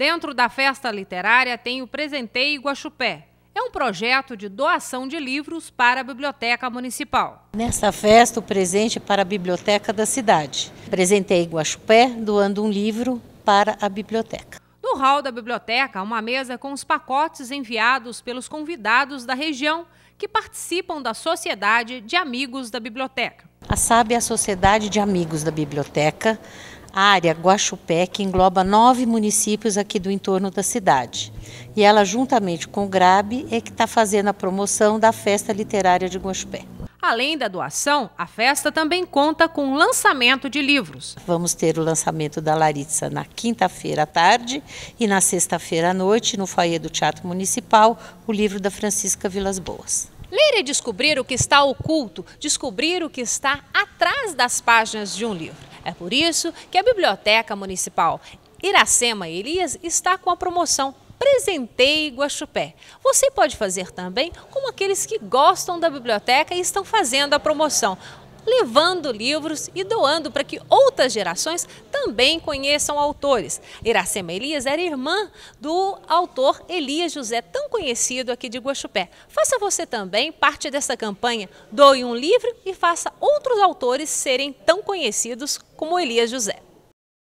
Dentro da festa literária tem o Presenteio Guaxupé. É um projeto de doação de livros para a Biblioteca Municipal. Nesta festa, o presente é para a Biblioteca da cidade. Presentei Guaxupé doando um livro para a biblioteca. No hall da biblioteca, uma mesa com os pacotes enviados pelos convidados da região que participam da Sociedade de Amigos da Biblioteca. A SAB é a Sociedade de Amigos da Biblioteca, área Guaxupé, que engloba nove municípios aqui do entorno da cidade. E ela, juntamente com o GRAB, é que está fazendo a promoção da Festa Literária de Guaxupé. Além da doação, a festa também conta com lançamento de livros. Vamos ter o lançamento da Laritza na quinta-feira à tarde e na sexta-feira à noite, no foyer do Teatro Municipal, o livro da Francisca Vilas Boas. Ler é descobrir o que está oculto, descobrir o que está atrás das páginas de um livro. É por isso que a Biblioteca Municipal Iracema Elias está com a promoção Presentei Guaxupé. Você pode fazer também como aqueles que gostam da biblioteca e estão fazendo a promoção levando livros e doando para que outras gerações também conheçam autores. Iracema Elias era irmã do autor Elias José, tão conhecido aqui de Guaxupé. Faça você também parte dessa campanha Doe um livro e faça outros autores serem tão conhecidos como Elias José.